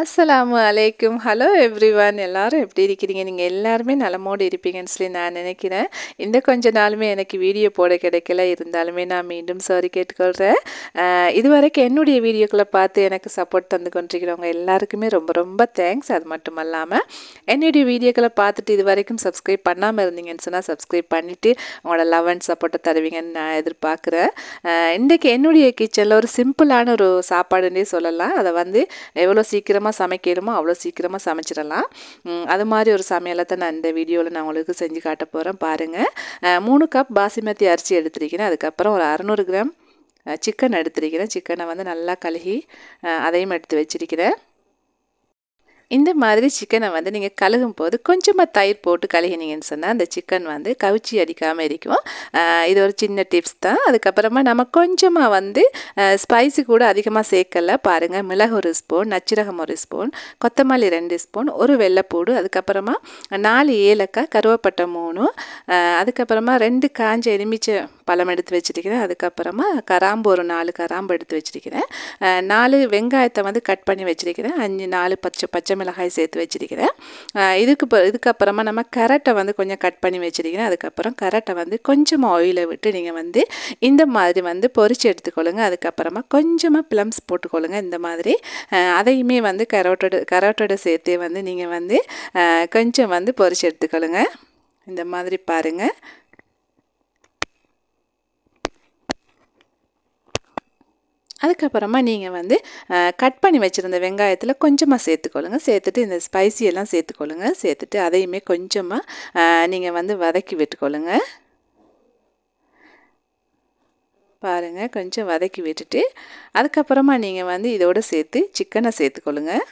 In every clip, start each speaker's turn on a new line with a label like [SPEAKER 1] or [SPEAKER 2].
[SPEAKER 1] அஸ்லாம் அலைக்கும் hello everyone எல்லோரும் எப்படி இருக்கிறீங்க நீங்கள் எல்லாருமே நலமோடு இருப்பீங்கன்னு சொல்லி நான் நினைக்கிறேன் இந்த கொஞ்ச நாளுமே எனக்கு வீடியோ போட கிடைக்கல இருந்தாலுமே நான் மீண்டும் சாரி கேட்டுக்கொள்கிறேன் இதுவரைக்கும் என்னுடைய வீடியோக்களை பார்த்து எனக்கு சப்போர்ட் தந்து கொண்டிருக்கிறவங்க எல்லாருக்குமே ரொம்ப ரொம்ப தேங்க்ஸ் அது மட்டும் இல்லாமல் என்னுடைய வீடியோக்களை பார்த்துட்டு இது வரைக்கும் சப்ஸ்கிரைப் பண்ணாமல் இருந்தீங்கன்னு சொன்னால் சப்ஸ்கிரைப் பண்ணிவிட்டு உங்களோட லவ் அண்ட் சப்போர்ட்டை தருவீங்கன்னு நான் எதிர்பார்க்குறேன் இன்றைக்கி என்னுடைய கிச்சனில் ஒரு சிம்பிளான ஒரு சாப்பாடுன்னே சொல்லலாம் அதை வந்து எவ்வளோ சீக்கிரம் சீக்கிரமாக சமைக்கணுமோ அவ்வளோ சீக்கிரமாக சமைச்சிடலாம் அது மாதிரி ஒரு சமையலை தான் நான் இந்த வீடியோவில் நான் உங்களுக்கு செஞ்சு காட்ட போகிறேன் பாருங்கள் மூணு கப் பாசிமதி அரிசி எடுத்துருக்கேன் அதுக்கப்புறம் ஒரு அறநூறு கிராம் சிக்கன் எடுத்துருக்கிறேன் சிக்கனை வந்து நல்லா கழுகி அதையும் எடுத்து வச்சிருக்கிறேன் இந்த மாதிரி சிக்கனை வந்து நீங்கள் கழுகும் போது கொஞ்சமாக தயிர் போட்டு கழுகினீங்கன்னு சொன்னால் அந்த சிக்கன் வந்து கவுச்சி அடிக்காமல் இருக்கும் இது ஒரு சின்ன டிப்ஸ் தான் அதுக்கப்புறமா நம்ம கொஞ்சமாக வந்து ஸ்பைஸு கூட அதிகமாக சேர்க்கல பாருங்கள் மிளகு ஒரு ஸ்பூன் நச்சிரகம் ஒரு ஸ்பூன் கொத்தமல்லி ரெண்டு ஸ்பூன் ஒரு வெள்ளைப்பூடு அதுக்கப்புறமா நாலு ஏலக்காய் கருவேப்பட்டை மூணு அதுக்கப்புறமா ரெண்டு காஞ்ச எலுமிச்சை பழம் எடுத்து வச்சுருக்கிறேன் அதுக்கப்புறமா கராம்பு ஒரு நாலு கராம்பு எடுத்து வச்சுருக்கிறேன் நாலு வெங்காயத்தை வந்து கட் பண்ணி வச்சுருக்கிறேன் அஞ்சு நாலு பச்சை பச்சை மிளகாய் சேர்த்து வச்சுருக்கிறேன் இதுக்கு இதுக்கப்புறமா நம்ம கரட்டை வந்து கொஞ்சம் கட் பண்ணி வச்சுருக்கிறேன் அதுக்கப்புறம் கரட்டை வந்து கொஞ்சமாக ஆயிலை விட்டு நீங்கள் வந்து இந்த மாதிரி வந்து பொறிச்சு எடுத்துக்கொள்ளுங்கள் அதுக்கப்புறமா கொஞ்சமாக பிளம்ஸ் போட்டுக்கொள்ளுங்கள் இந்த மாதிரி அதையுமே வந்து கரோட்டோட கரோட்டோட சேர்த்தே வந்து நீங்கள் வந்து கொஞ்சம் வந்து பொறிச்சு எடுத்துக்கொள்ளுங்கள் இந்த மாதிரி பாருங்கள் அதுக்கப்புறமா நீங்கள் வந்து கட் பண்ணி வச்சுருந்த வெங்காயத்தில் கொஞ்சமாக சேர்த்துக்கொள்ளுங்க சேர்த்துட்டு இந்த ஸ்பைசியெல்லாம் சேர்த்துக்கொள்ளுங்க சேர்த்துட்டு அதையுமே கொஞ்சமாக நீங்கள் வந்து வதக்கி விட்டுக்கொள்ளுங்க பாருங்கள் கொஞ்சம் வதக்கி விட்டுட்டு அதுக்கப்புறமா நீங்கள் வந்து இதோடு சேர்த்து சிக்கனை சேர்த்துக்கொள்ளுங்கள்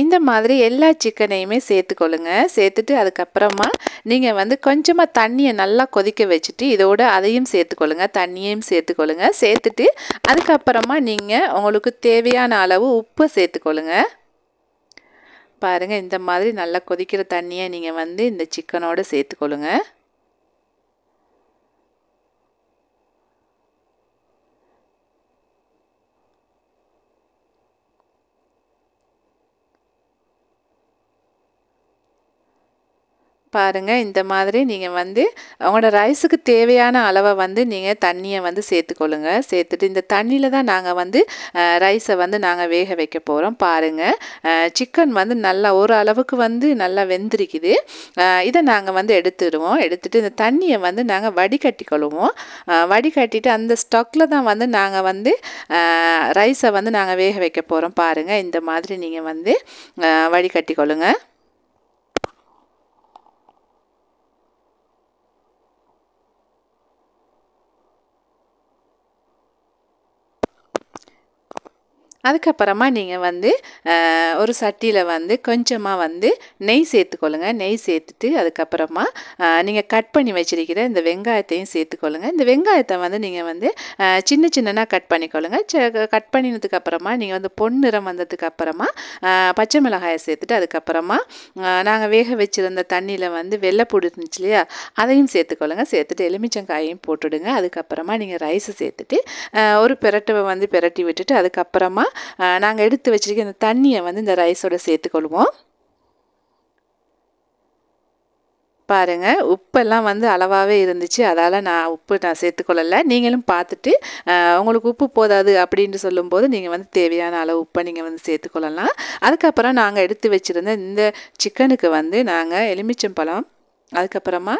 [SPEAKER 1] இந்த மாதிரி எல்லா சிக்கனையுமே சேர்த்துக்கொள்ளுங்க சேர்த்துட்டு அதுக்கப்புறமா நீங்கள் வந்து கொஞ்சமாக தண்ணியை நல்லா கொதிக்க வச்சுட்டு இதோடு அதையும் சேர்த்துக்கொள்ளுங்க தண்ணியையும் சேர்த்துக்கொள்ளுங்க சேர்த்துட்டு அதுக்கப்புறமா நீங்கள் உங்களுக்கு தேவையான அளவு உப்பை சேர்த்துக்கொள்ளுங்க பாருங்கள் இந்த மாதிரி நல்லா கொதிக்கிற தண்ணியை நீங்கள் வந்து இந்த சிக்கனோடு சேர்த்துக்கொள்ளுங்கள் பாருங்கள் இந்த மாதிரி நீங்கள் வந்து உங்களோட ரைஸுக்கு தேவையான அளவை வந்து நீங்கள் தண்ணியை வந்து சேர்த்துக்கொள்ளுங்க சேர்த்துட்டு இந்த தண்ணியில் தான் நாங்கள் வந்து ரைஸை வந்து நாங்கள் வேக வைக்க போகிறோம் பாருங்கள் சிக்கன் வந்து நல்லா ஒரு அளவுக்கு வந்து நல்லா வெந்திருக்குது இதை நாங்கள் வந்து எடுத்துடுவோம் எடுத்துகிட்டு இந்த தண்ணியை வந்து நாங்கள் வடிகட்டி கொள்வோம் வடிகட்டிட்டு அந்த ஸ்டக்கில் தான் வந்து நாங்கள் வந்து ரைஸை வந்து நாங்கள் வேக வைக்க போகிறோம் பாருங்கள் இந்த மாதிரி நீங்கள் வந்து வடிகட்டி கொள்ளுங்கள் அதுக்கப்புறமா நீங்கள் வந்து ஒரு சட்டியில் வந்து கொஞ்சமாக வந்து நெய் சேர்த்துக்கொள்ளுங்க நெய் சேர்த்துட்டு அதுக்கப்புறமா நீங்கள் கட் பண்ணி வச்சிருக்கிற இந்த வெங்காயத்தையும் சேர்த்துக்கொள்ளுங்க இந்த வெங்காயத்தை வந்து நீங்கள் வந்து சின்ன சின்னனாக கட் பண்ணிக்கொள்ளுங்கள் கட் பண்ணினதுக்கப்புறமா நீங்கள் வந்து பொன்னிறம் வந்ததுக்கப்புறமா பச்சை மிளகாயை சேர்த்துட்டு அதுக்கப்புறமா நாங்கள் வேக வச்சுருந்த தண்ணியில் வந்து வெள்ளைப்பூடு இருந்துச்சு இல்லையா அதையும் சேர்த்துக்கொள்ளுங்க சேர்த்துட்டு எலுமிச்சங்காயையும் போட்டுவிடுங்க அதுக்கப்புறமா நீங்கள் ரைஸை சேர்த்துட்டு ஒரு பிரட்டவை வந்து பிரட்டி விட்டுட்டு அதுக்கப்புறமா நாங்கள் எடுத்து வச்சுருக்க இந்த தண்ணியை வந்து இந்த ரைஸோடு சேர்த்துக்கொள்வோம் பாருங்கள் உப்பெல்லாம் வந்து அளவாகவே இருந்துச்சு அதால் நான் உப்பு நான் சேர்த்துக்கொள்ளலை நீங்களும் பார்த்துட்டு உங்களுக்கு உப்பு போதாது அப்படின்ட்டு சொல்லும்போது நீங்கள் வந்து தேவையான அளவு உப்பை நீங்கள் வந்து சேர்த்துக்கொள்ளலாம் அதுக்கப்புறம் நாங்கள் எடுத்து வச்சுருந்த இந்த சிக்கனுக்கு வந்து நாங்கள் எலுமிச்சம்பழம் அதுக்கப்புறமா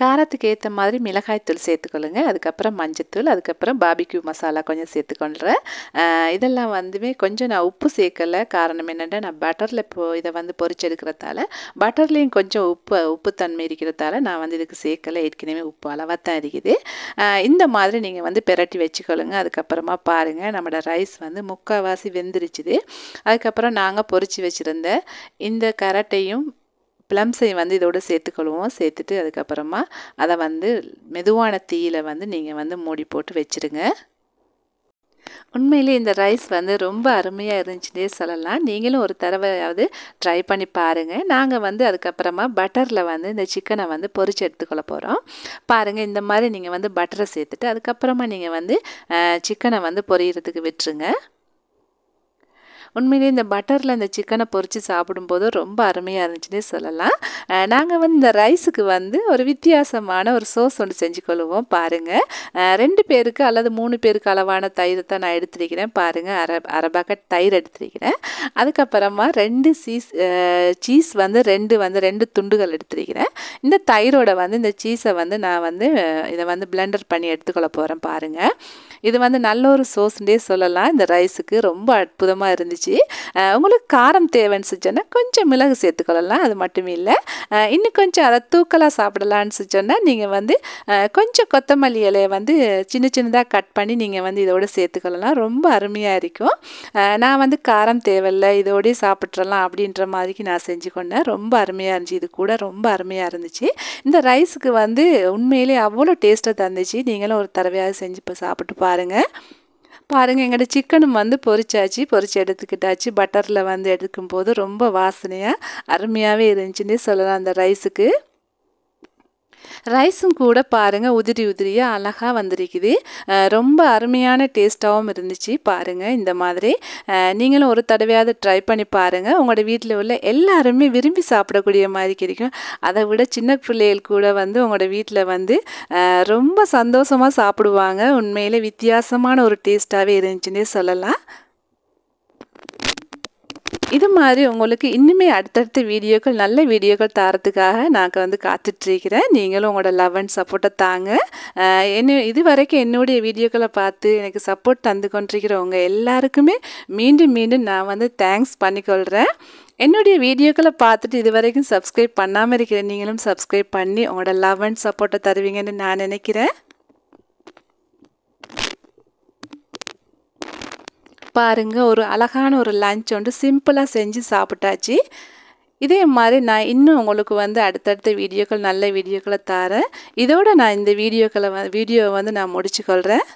[SPEAKER 1] காரத்துக்கு ஏற்ற மாதிரி மிளகாய்த்தூள் சேர்த்துக்கொள்ளுங்க அதுக்கப்புறம் மஞ்சத்தூள் அதுக்கப்புறம் பாபிக்யூ மசாலா கொஞ்சம் சேர்த்துக்கொள்கிறேன் இதெல்லாம் வந்துமே கொஞ்சம் நான் உப்பு சேர்க்கலை காரணம் என்னென்னா நான் பட்டரில் இப்போ இதை வந்து பொறிச்செடுக்கிறதால பட்டர்லேயும் கொஞ்சம் உப்பு உப்புத்தன்மை இருக்கிறதால நான் வந்து இதுக்கு சேர்க்கலை ஏற்கனவே உப்பு அளவாக தான் இருக்குது இந்த மாதிரி நீங்கள் வந்து பெரட்டி வச்சுக்கொள்ளுங்க அதுக்கப்புறமா பாருங்கள் நம்மளோட ரைஸ் வந்து முக்கால்வாசி வெந்துருச்சுது அதுக்கப்புறம் நாங்கள் பொறிச்சு வச்சுருந்த இந்த கரட்டையும் ப்ளம்ஸை வந்து இதோடு சேர்த்துக்கொள்வோம் சேர்த்துட்டு அதுக்கப்புறமா அதை வந்து மெதுவான தீயில் வந்து நீங்கள் வந்து மூடி போட்டு வச்சுருங்க உண்மையிலே இந்த ரைஸ் வந்து ரொம்ப அருமையாக இருந்துச்சுன்னே சொல்லலாம் நீங்களும் ஒரு தடவையாவது ட்ரை பண்ணி பாருங்கள் நாங்கள் வந்து அதுக்கப்புறமா பட்டரில் வந்து இந்த சிக்கனை வந்து பொறிச்சு எடுத்துக்கொள்ள போகிறோம் பாருங்கள் இந்த மாதிரி நீங்கள் வந்து பட்டரை சேர்த்துட்டு அதுக்கப்புறமா நீங்கள் வந்து சிக்கனை வந்து பொரியறதுக்கு விட்டுருங்க உண்மையிலே இந்த பட்டரில் இந்த சிக்கனை பொறிச்சு சாப்பிடும்போது ரொம்ப அருமையாக இருந்துச்சுன்னே சொல்லலாம் நாங்கள் வந்து இந்த ரைஸுக்கு வந்து ஒரு வித்தியாசமான ஒரு சோஸ் ஒன்று செஞ்சு கொள்வோம் பாருங்கள் ரெண்டு பேருக்கு அல்லது மூணு பேருக்கு அளவான தயிரை தான் நான் எடுத்துருக்கிறேன் பாருங்கள் அரை அரை பக்கெட் தயிர் எடுத்துருக்கிறேன் அதுக்கப்புறமா ரெண்டு சீஸ் சீஸ் வந்து ரெண்டு வந்து ரெண்டு துண்டுகள் எடுத்துருக்கிறேன் இந்த தயிரோட வந்து இந்த சீஸை வந்து நான் வந்து இதை வந்து பிளெண்டர் பண்ணி எடுத்துக்கொள்ள போகிறேன் பாருங்கள் இது வந்து நல்ல ஒரு சோஸ்ன்றே சொல்லலாம் இந்த ரைஸுக்கு ரொம்ப அற்புதமாக இருந்துச்சு இருந்துச்சு உங்களுக்கு காரம் தேவைன்னு சொன்னால் கொஞ்சம் மிளகு சேர்த்துக்கொள்ளலாம் அது மட்டும் இல்லை இன்னும் கொஞ்சம் அதை தூக்கலாக சாப்பிடலான்னு சொன்னால் நீங்கள் வந்து கொஞ்சம் கொத்தமல்லி இலையை வந்து சின்ன சின்னதாக கட் பண்ணி நீங்கள் வந்து இதோடு சேர்த்துக்கொள்ளலாம் ரொம்ப அருமையாக இருக்கும் நான் வந்து காரம் தேவையில்லை இதோடய சாப்பிட்றலாம் அப்படின்ற மாதிரிக்கு நான் செஞ்சு கொண்டேன் ரொம்ப அருமையாக இருந்துச்சு இது கூட ரொம்ப அருமையாக இருந்துச்சு இந்த ரைஸுக்கு வந்து உண்மையிலே அவ்வளோ டேஸ்ட்டாக தந்துச்சு நீங்களும் ஒரு தடவையாக செஞ்சு இப்போ சாப்பிட்டு பாருங்கள் பாருங்கள் எங்கள்கிட்ட சிக்கனும் வந்து பொரிச்சாச்சு பொரிச்சு எடுத்துக்கிட்டாச்சு பட்டரில் வந்து எடுக்கும்போது ரொம்ப வாசனையாக அருமையாகவே இருந்துச்சுன்னு சொல்லலாம் அந்த ரைஸுக்கு ரைஸும் கூட பாருங்கள் உதிரி உதிரியாக அழகாக வந்திருக்குது ரொம்ப அருமையான டேஸ்ட்டாகவும் இருந்துச்சு பாருங்கள் இந்த மாதிரி நீங்களும் ஒரு தடவையாவது ட்ரை பண்ணி பாருங்கள் உங்களோட வீட்டில் உள்ள எல்லாருமே விரும்பி சாப்பிடக்கூடிய மாதிரி கிடைக்கும் அதை விட சின்ன பிள்ளைகள் கூட வந்து உங்களோட வீட்டில் வந்து ரொம்ப சந்தோஷமாக சாப்பிடுவாங்க உண்மையில் வித்தியாசமான ஒரு டேஸ்ட்டாகவே இருந்துச்சுன்னே சொல்லலாம் இது மாதிரி உங்களுக்கு இன்னுமே அடுத்தடுத்த வீடியோக்கள் நல்ல வீடியோக்கள் தரத்துக்காக நாங்கள் வந்து காத்துட்ருக்கிறேன் நீங்களும் உங்களோட லவ் அண்ட் சப்போர்ட்டை தாங்க என்ன இது வரைக்கும் என்னுடைய வீடியோக்களை பார்த்து எனக்கு சப்போர்ட் தந்து கொண்டிருக்கிறவங்க எல்லாருக்குமே மீண்டும் மீண்டும் நான் வந்து தேங்க்ஸ் பண்ணிக்கொள்கிறேன் என்னுடைய வீடியோக்களை பார்த்துட்டு இது வரைக்கும் சப்ஸ்கிரைப் பண்ணாமல் இருக்கிற நீங்களும் சப்ஸ்கிரைப் பண்ணி உங்களோட லவ் அண்ட் சப்போர்ட்டை தருவீங்கன்னு நான் நினைக்கிறேன் பாருங்கள் ஒரு அழகான ஒரு லஞ்ச் வந்து சிம்பிளாக செஞ்சு சாப்பிட்டாச்சு இதே மாதிரி நான் இன்னும் உங்களுக்கு வந்து அடுத்தடுத்த வீடியோக்கள் நல்ல வீடியோக்களை தரேன் இதோடு நான் இந்த வீடியோக்களை வீடியோவை வந்து நான் முடிச்சுக்கொள்கிறேன்